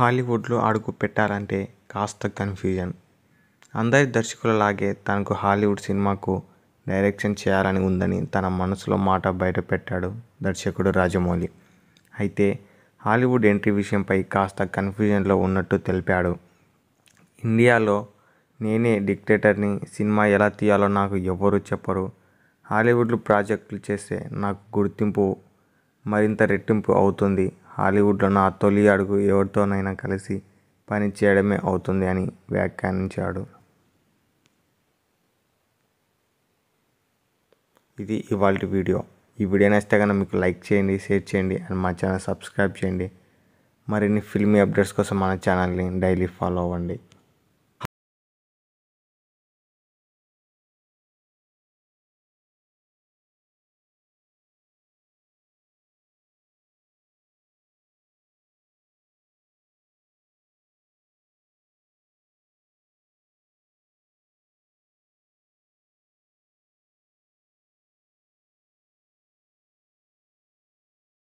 హాలీవుడ్లో అడుగు పెట్టాలంటే కాస్త కన్ఫ్యూజన్ అందరి దర్శకులలాగే తనకు హాలీవుడ్ సినిమాకు డైరెక్షన్ చేయాలని ఉందని తన మనసులో మాట బయటపెట్టాడు దర్శకుడు రాజమౌళి అయితే హాలీవుడ్ ఎంట్రీ విషయంపై కాస్త కన్ఫ్యూజన్లో ఉన్నట్టు తెలిపాడు ఇండియాలో నేనే డిక్టేటర్ని సినిమా ఎలా తీయాలో నాకు ఎవరు చెప్పరు హాలీవుడ్లో ప్రాజెక్టులు చేస్తే నాకు గుర్తింపు మరింత రెట్టింపు అవుతుంది హాలీవుడ్లో నా తొలి అడుగు ఎవరితోనైనా కలిసి పని చేయడమే అవుతుంది అని వ్యాఖ్యానించాడు ఇది ఇవాళ వీడియో ఈ వీడియో నచ్చితే కనుక మీకు లైక్ చేయండి షేర్ చేయండి అండ్ మా ఛానల్ సబ్స్క్రైబ్ చేయండి మరిన్ని ఫిల్మీ అప్డేట్స్ కోసం మన ఛానల్ని డైలీ ఫాలో అవ్వండి